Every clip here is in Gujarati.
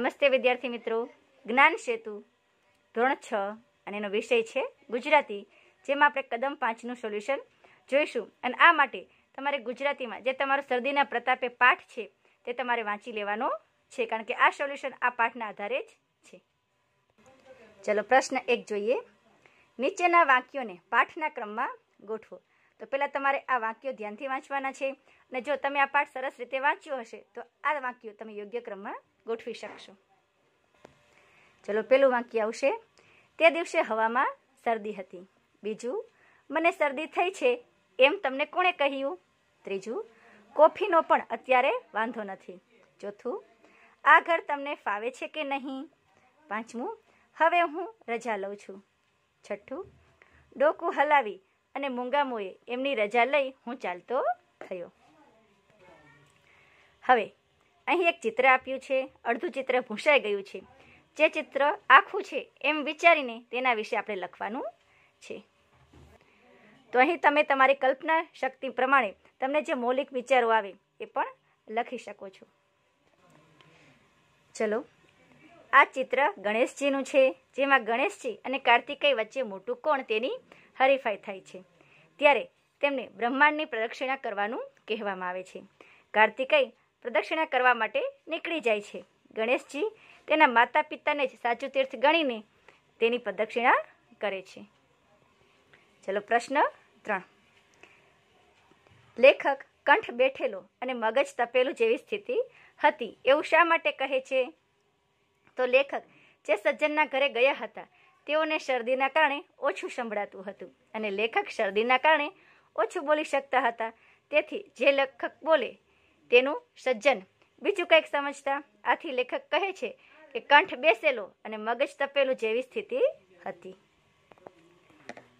નમસ્તે વિદ્યાર્થી મિત્રો જ્ઞાન સેતુ ધોરણ છ અને એનો વિષય છે ગુજરાતી જેમાં આપણે કદમ પાંચનું સોલ્યુશન જોઈશું અને આ માટે તમારે ગુજરાતીમાં જે તમારો શરદીના પ્રતાપે પાઠ છે તે તમારે વાંચી લેવાનો છે કારણ કે આ સોલ્યુશન આ પાઠના આધારે જ છે ચલો પ્રશ્ન એક જોઈએ નીચેના વાક્યોને પાઠના ક્રમમાં ગોઠવો તો પહેલાં તમારે આ વાક્યો ધ્યાનથી વાંચવાના છે અને જો તમે આ પાઠ સરસ રીતે વાંચ્યો હશે તો આ વાક્યો તમે યોગ્ય ક્રમમાં ગોઠવી શકશો ચલો પેલું વાંકી આવશે તે દિવસે હવામાં શરદી હતી બીજું મને શરદી થઈ છે એમ તમને કોણે કહ્યું ત્રીજું કોફીનો પણ અત્યારે વાંધો નથી ચોથું આ ઘર તમને ફાવે છે કે નહીં પાંચમું હવે હું રજા લઉં છું છઠ્ઠું ડોકું હલાવી અને મૂંગામોએ એમની રજા લઈ હું ચાલતો થયો હવે અહીં એક ચિત્ર આપ્યું છે અડધું ચિત્ર ભૂંસાઈ ગયું છે જે ચિત્ર આખું છે એમ વિચારીને તેના વિશે આપણે લખવાનું છે તો અહીં તમે તમારી કલ્પના શક્તિ પ્રમાણે તમને જે મૌલિક વિચારો આવે એ પણ લખી શકો છો ચલો આ ચિત્ર ગણેશજીનું છે જેમાં ગણેશજી અને કાર્તિકેય વચ્ચે મોટું કોણ તેની હરીફાઈ થાય છે ત્યારે તેમને બ્રહ્માંડની પ્રદક્ષિણા કરવાનું કહેવામાં આવે છે કાર્તિકેય પ્રદક્ષિણા કરવા માટે નીકળી જાય છે ગણેશજી તેના માતા પિતાને જ સાચું તીર્થ ગણીને તેની પ્રદક્ષિણા કરે છે ચલો પ્રશ્ન ત્રણ લેખક કંઠ બેઠેલો અને મગજ તપેલું જેવી સ્થિતિ હતી એવું શા માટે કહે છે તો લેખક જે સજ્જનના ઘરે ગયા હતા તેઓને શરદીના કારણે ઓછું સંભળાતું હતું અને લેખક શરદીના કારણે ઓછું બોલી શકતા હતા તેથી જે લેખક બોલે તેનું સજ્જન બીજું કંઈક સમજતા આથી લેખક કહે છે કે કંઠ બેસેલો અને મગજ તપેલું જેવી સ્થિતિ હતી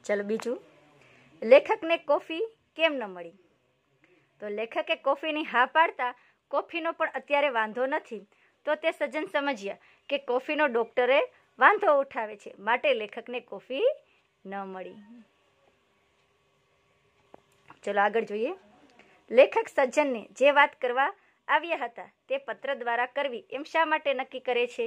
ચલો બીજું લેખકને કોફી કેમ ન મળી તો લેખકે કોફીની હા પાડતા કોફીનો પણ અત્યારે વાંધો નથી તો તે સજ્જન સમજ્યા કે કોફીનો ડોક્ટરે વાંધો ઉઠાવે છે માટે લેખકને કોફી ન મળી ચલો આગળ જોઈએ લેખક સજ્જનને જે વાત કરવા આવ્યા હતા તે પત્ર દ્વારા કરવી એમ શા માટે નક્કી કરે છે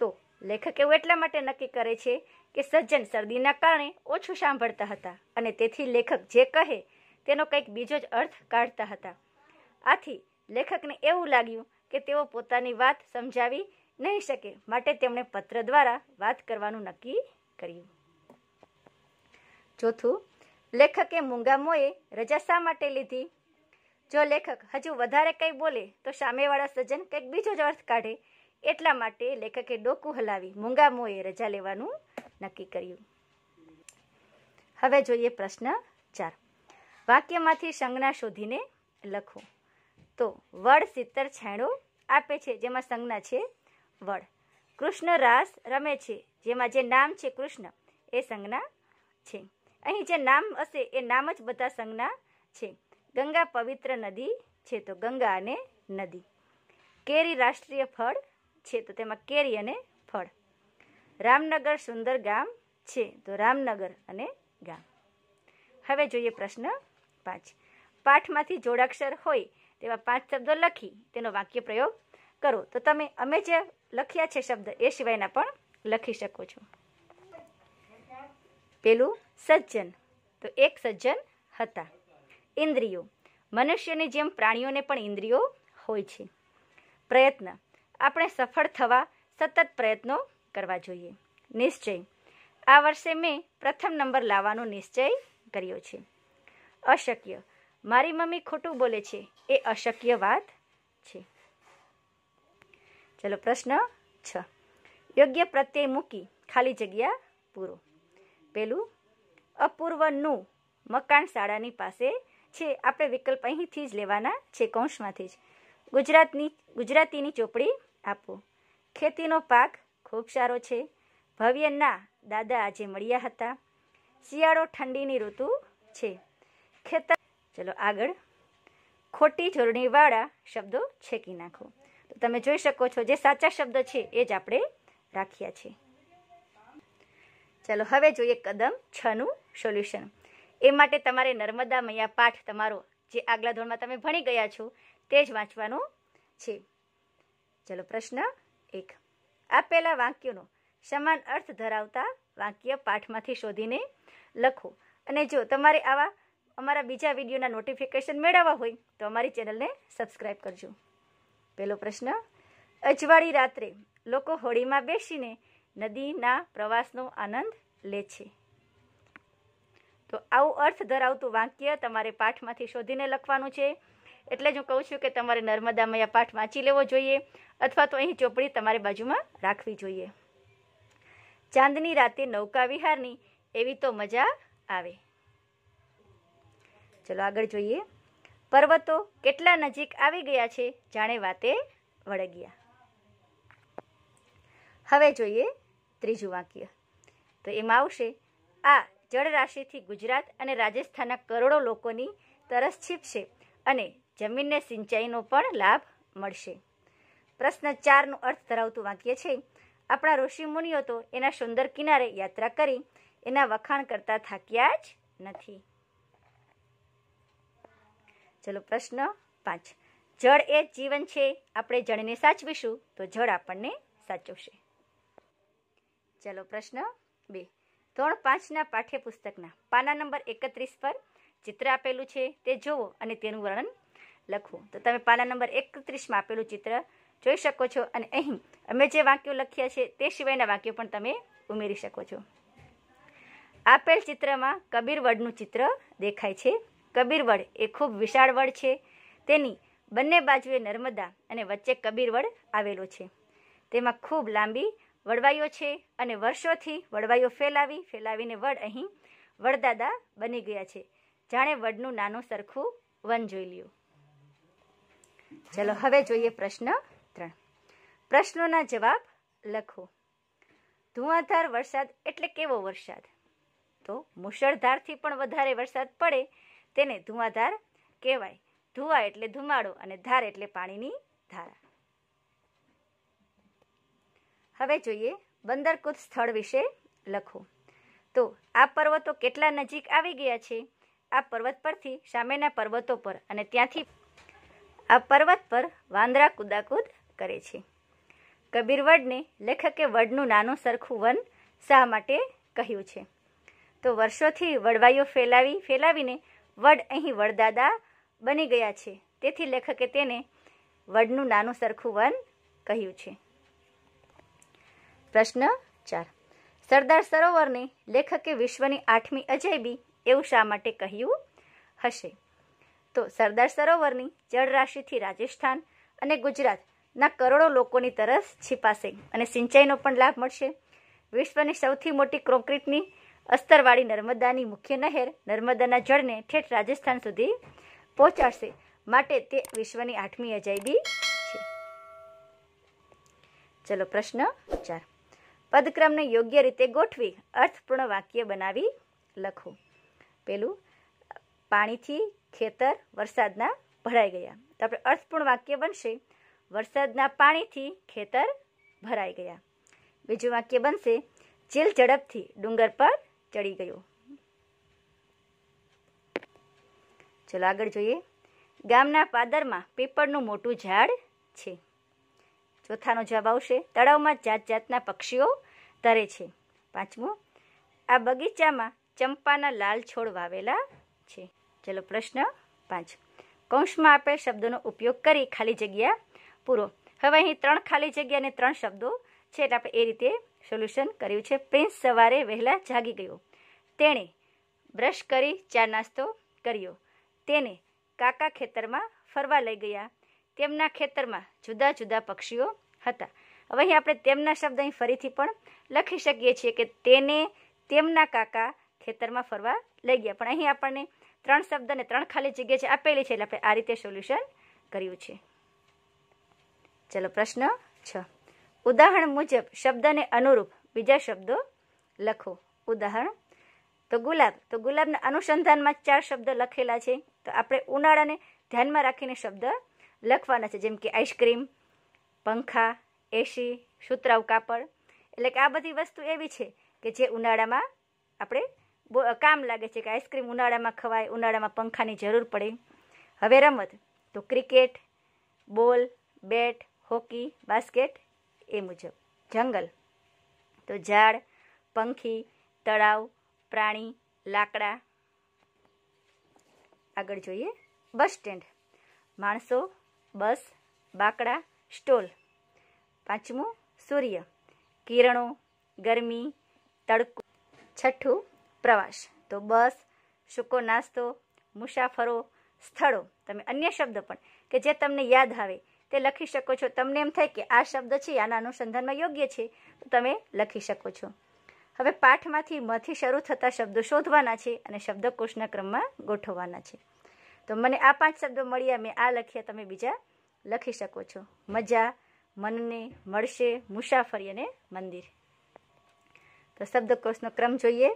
તો લેખક એવું એટલા માટે નક્કી કરે છે કે સજ્જન શરદીના કારણે ઓછું સાંભળતા હતા અને તેથી લેખક જે કહે તેનો કંઈક બીજો જ અર્થ કાઢતા હતા આથી લેખકને એવું લાગ્યું કે તેઓ પોતાની વાત સમજાવી નહીં શકે માટે તેમણે પત્ર દ્વારા વાત કરવાનું નક્કી કર્યું ચોથું લેખકે મૂંગામોએ રજા શા માટે લીધી જો લેખક હજુ વધારે કંઈ બોલે તો સામેવાળા સજ્જન કંઈક બીજો જ અર્થ કાઢે એટલા માટે લેખકે ડોકું હલાવી મૂંગામોએ રજા લેવાનું નક્કી કર્યું હવે જોઈએ પ્રશ્ન ચાર વાક્યમાંથી સંજ્ઞા શોધીને લખો તો વડ સિત્તર છાંયડો આપે છે જેમાં સંજ્ઞા છે વડ કૃષ્ણ રાસ રમે છે જેમાં જે નામ છે કૃષ્ણ એ સંજ્ઞા છે અહીં જે નામ હશે એ નામ જ બધા સંજ્ઞા છે ગંગા પવિત્ર નદી છે તો ગંગા અને નદી કેરી રાષ્ટ્રીય ફળ છે તો તેમાં કેરી અને ફળ રામનગર સુંદર ગામ છે તો રામનગર અને ગામ હવે જોઈએ પ્રશ્ન પાંચ પાઠમાંથી જોડાક્ષર હોય તેવા પાંચ શબ્દો લખી તેનો વાક્ય પ્રયોગ કરો તો તમે અમે જે લખ્યા છે શબ્દ એ સિવાયના પણ લખી શકો છો પેલું સજ્જન તો એક સજ્જન હતા ઇન્દ્રિયો મનુષ્યની જેમ પ્રાણીઓને પણ ઇન્દ્રિયો હોય છે પ્રયત્ન આપણે સફળ થવા સતત પ્રયત્નો કરવા જોઈએ નિશ્ચય આ વર્ષે મેં પ્રથમ નંબર લાવવાનો નિશ્ચય કર્યો છે અશક્ય મારી મમ્મી ખોટું બોલે છે એ અશક્ય વાત છે ચલો પ્રશ્ન છ યોગ્ય પ્રત્યય મૂકી ખાલી જગ્યા પૂરો પેલું અપૂર્વનું મકાન શાળાની પાસે છે આપણે વિકલ્પ અહીંથી જ લેવાના છે કૌંસમાંથી જ ગુજરાતની ગુજરાતીની ચોપડી આપો ખેતીનો પાક ખૂબ સારો છે ભવ્યના દાદા આજે મળ્યા હતા શિયાળો ઠંડીની ઋતુ છે ખેતર ચલો આગળ ખોટી જોડણીવાળા શબ્દો છેકી નાખો તો તમે જોઈ શકો છો જે સાચા શબ્દ છે એ જ આપણે રાખ્યા છે ચાલો હવે જોઈએ કદમ છનું સોલ્યુશન એ માટે તમારે નર્મદા મૈયા પાઠ તમારો જે આગલા ધોરણમાં તમે ભણી ગયા છો તે જ વાંચવાનો છે ચલો પ્રશ્ન એક આપેલા વાક્યોનો સમાન અર્થ ધરાવતા વાક્ય પાઠમાંથી શોધીને લખો અને જો તમારે આવા અમારા બીજા વિડીયોના નોટિફિકેશન મેળવવા હોય તો અમારી ચેનલને સબસ્ક્રાઇબ કરજો પહેલો પ્રશ્ન અજવાળી રાત્રે લોકો હોળીમાં બેસીને નદીના પ્રવાસનો આનંદ લે છે તો આવું અર્થ ધરાવતું વાક્ય તમારે પાઠમાંથી શોધીને લખવાનું છે એટલે જ હું કહું છું કે તમારે નર્મદા આ પાઠ વાંચી લેવો જોઈએ અથવા તો અહીં ચોપડી તમારે બાજુમાં રાખવી જોઈએ ચાંદની રાતે નૌકા વિહારની એવી તો મજા આવે ચલો આગળ જોઈએ પર્વતો કેટલા નજીક આવી ગયા છે જાણે વાતે વળગ્યા હવે જોઈએ ત્રીજું વાક્ય તો એમાં આવશે આ જળ રાશિથી ગુજરાત અને રાજસ્થાનના કરોડો લોકોની તરસ છીપશે અને જમીનને સિંચાઈનો પણ લાભ મળશે પ્રશ્ન ચારનું અર્થ ધરાવતું વાક્ય છે આપણા ઋષિમુનિઓ તો એના સુંદર કિનારે યાત્રા કરી એના વખાણ કરતા થાક્યા જ નથી ચલો પ્રશ્ન પાંચ જળ એ જીવન છે આપણે જળને સાચવીશું તો જળ આપણને સાચવશે ચલો પ્રશ્ન બે ધોરણ પાંચના પાઠ્યપુસ્તકના પાના નંબર એકત્રીસ પર ચિત્ર આપેલું છે તે જોવો અને તેનું વર્ણન લખો તો તમે પાના નંબર એકત્રીસમાં આપેલું ચિત્ર જોઈ શકો છો અને અહીં અમે જે વાક્યો લખ્યા છે તે સિવાયના વાક્યો પણ તમે ઉમેરી શકો છો આપેલ ચિત્રમાં કબીરવડનું ચિત્ર દેખાય છે કબીરવડ એ ખૂબ વિશાળ વડ છે તેની બંને બાજુએ નર્મદા અને વચ્ચે કબીરવડ આવેલો છે તેમાં ખૂબ લાંબી વડવાઈઓ છે અને વર્ષોથી વડવાઈઓ ફેલાવી ફેલાવીને વડ અહીં વડદાદા બની ગયા છે જાણે વડનું નાનું સરખું વન જોઈ લ્યું ચલો હવે જોઈએ પ્રશ્ન ત્રણ પ્રશ્નોના જવાબ લખો ધુઆધાર વરસાદ એટલે કેવો વરસાદ તો મુશળધારથી પણ વધારે વરસાદ પડે તેને ધુઆધાર કહેવાય ધુવા એટલે ધુમાડો અને ધાર એટલે પાણીની ધારા હવે જોઈએ બંદરકૂદ સ્થળ વિશે લખો તો આ પર્વતો કેટલા નજીક આવી ગયા છે આ પર્વત પરથી સામેના પર્વતો પર અને ત્યાંથી આ પર્વત પર વાંદરા કુદાકૂદ કરે છે કબીર વડને લેખકે વડનું નાનું સરખું વન શા માટે કહ્યું છે તો વર્ષોથી વડવાઈઓ ફેલાવી ફેલાવીને વડ અહીં વડદાદા બની ગયા છે તેથી લેખકે તેને વડનું નાનું સરખું વન કહ્યું છે પ્રશ્ન ચાર સરદાર સરોવરને લેખકે વિશ્વની આઠમી અજાયબી એવું શા માટે કહ્યું હશે તો સરદાર સરોવરની જળરાશિથી રાજસ્થાન અને ગુજરાતના કરોડો લોકોની તરસ છીપાશે અને સિંચાઈનો પણ લાભ મળશે વિશ્વની સૌથી મોટી કોન્ક્રીટની અસ્તરવાળી નર્મદાની મુખ્ય નહેર નર્મદાના જળને ઠેઠ રાજસ્થાન સુધી પહોંચાડશે માટે તે વિશ્વની આઠમી અજાયબી છે ચલો પ્રશ્ન ચાર પદક્રમને યોગ્ય રીતે ગોઠવી અર્થપૂર્ણ વાક્ય બનાવી લખો પેલું પાણીથી ખેતર વરસાદના ભરાઈ ગયા તો આપણે અર્થપૂર્ણ વાક્ય બનશે વરસાદના પાણીથી ખેતર ભરાઈ ગયા બીજું વાક્ય બનશે ચીલ ઝડપથી ડુંગર પર ચડી ગયો ચલો આગળ જોઈએ ગામના પાદરમાં પીપળનું મોટું ઝાડ છે ચોથાનો જવાબ આવશે તળાવમાં જાત જાતના પક્ષીઓ તરે છે પાંચમું આ બગીચામાં ચંપાના લાલ છોડ વાવેલા છે ચલો પ્રશ્ન પાંચ કૌંસમાં આપેલ શબ્દોનો ઉપયોગ કરી ખાલી જગ્યા પૂરો હવે અહીં ત્રણ ખાલી જગ્યા અને ત્રણ શબ્દો છે એટલે આપણે એ રીતે સોલ્યુશન કર્યું છે પ્રિન્સ સવારે વહેલા જાગી ગયો તેણે બ્રશ કરી ચા નાસ્તો કર્યો તેને કાકા ખેતરમાં ફરવા લઈ ગયા તેમના ખેતરમાં જુદા જુદા પક્ષીઓ હતા હવે અહીં આપણે તેમના શબ્દ અહીં ફરીથી પણ લખી શકીએ છીએ કે તેને તેમના કાકા ખેતરમાં ફરવા લઈ ગયા પણ અહીં આપણને ત્રણ શબ્દ અને ત્રણ ખાલી જગ્યા છે આપેલી છે એટલે આપણે આ રીતે સોલ્યુશન કર્યું છે ચલો પ્રશ્ન છ ઉદાહરણ મુજબ શબ્દને અનુરૂપ બીજા શબ્દો લખો ઉદાહરણ તો ગુલાબ તો ગુલાબના અનુસંધાનમાં ચાર શબ્દ લખેલા છે તો આપણે ઉનાળાને ધ્યાનમાં રાખીને શબ્દ લખવાના છે જેમ કે આઈસ્ક્રીમ પંખા એસી સુતરાઉ કાપડ એટલે કે આ બધી વસ્તુ એવી છે કે જે ઉનાળામાં આપણે કામ લાગે છે કે આઈસ્ક્રીમ ઉનાળામાં ખવાય ઉનાળામાં પંખાની જરૂર પડે હવે રમત તો ક્રિકેટ બોલ બેટ હોકી બાસ્કેટ એ મુજબ જંગલ તો ઝાડ પંખી તળાવ પ્રાણી લાકડા આગળ જોઈએ બસ સ્ટેન્ડ માણસો બસ બાકડા સ્ટોલ પાંચમું સૂર્ય કિરણો ગરમી તડકો છઠ્ઠું પ્રવાસ તો બસ સૂકો નાસ્તો મુસાફરો સ્થળો તમે અન્ય શબ્દો પણ કે જે તમને યાદ આવે તે લખી શકો છો તમને એમ થાય કે આ શબ્દ છે આના અનુસંધાનમાં યોગ્ય છે તો તમે લખી શકો છો હવે પાઠમાંથી મથી શરૂ થતા શબ્દો શોધવાના છે અને શબ્દકોશના ક્રમમાં ગોઠવવાના છે તો મને આ પાંચ શબ્દો મળ્યા મેં આ લખ્યા તમે બીજા લખી શકો છો મજા મનને મળશે મુસાફરી અને મંદિર તો શબ્દકોશનો ક્રમ જોઈએ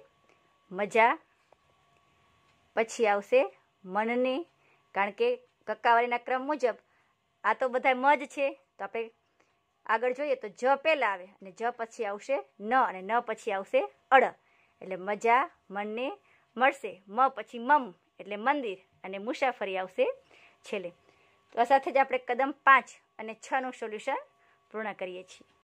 મજા પછી આવશે મનને કારણ કે કક્કાવાળીના ક્રમ મુજબ આ તો બધા મજ છે તો આપણે આગળ જોઈએ તો જ પહેલાં આવે અને જ પછી આવશે ન અને ન પછી આવશે અડ એટલે મજા મનને મળશે મ પછી મમ એટલે મંદિર અને મુસાફરી આવશે છેલ્લે તો આ સાથે જ આપણે કદમ પાંચ અને છનું સોલ્યુશન પૂર્ણ કરીએ છીએ